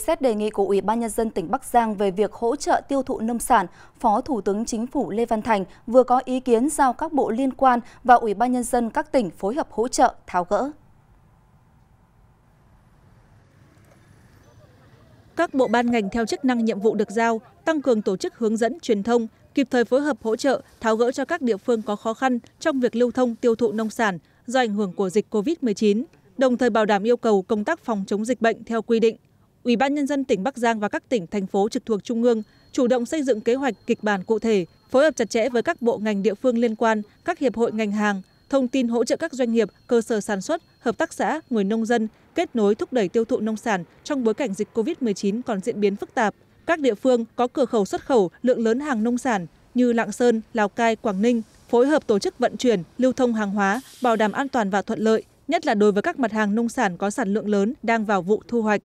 Xét đề nghị của Ủy ban Nhân dân tỉnh Bắc Giang về việc hỗ trợ tiêu thụ nông sản, Phó Thủ tướng Chính phủ Lê Văn Thành vừa có ý kiến giao các bộ liên quan và Ủy ban Nhân dân các tỉnh phối hợp hỗ trợ, tháo gỡ. Các bộ ban ngành theo chức năng nhiệm vụ được giao, tăng cường tổ chức hướng dẫn, truyền thông, kịp thời phối hợp hỗ trợ, tháo gỡ cho các địa phương có khó khăn trong việc lưu thông tiêu thụ nông sản do ảnh hưởng của dịch COVID-19, đồng thời bảo đảm yêu cầu công tác phòng chống dịch bệnh theo quy định. Ủy ban Nhân dân tỉnh bắc giang và các tỉnh thành phố trực thuộc trung ương chủ động xây dựng kế hoạch kịch bản cụ thể phối hợp chặt chẽ với các bộ ngành địa phương liên quan các hiệp hội ngành hàng thông tin hỗ trợ các doanh nghiệp cơ sở sản xuất hợp tác xã người nông dân kết nối thúc đẩy tiêu thụ nông sản trong bối cảnh dịch covid 19 còn diễn biến phức tạp các địa phương có cửa khẩu xuất khẩu lượng lớn hàng nông sản như lạng sơn lào cai quảng ninh phối hợp tổ chức vận chuyển lưu thông hàng hóa bảo đảm an toàn và thuận lợi nhất là đối với các mặt hàng nông sản có sản lượng lớn đang vào vụ thu hoạch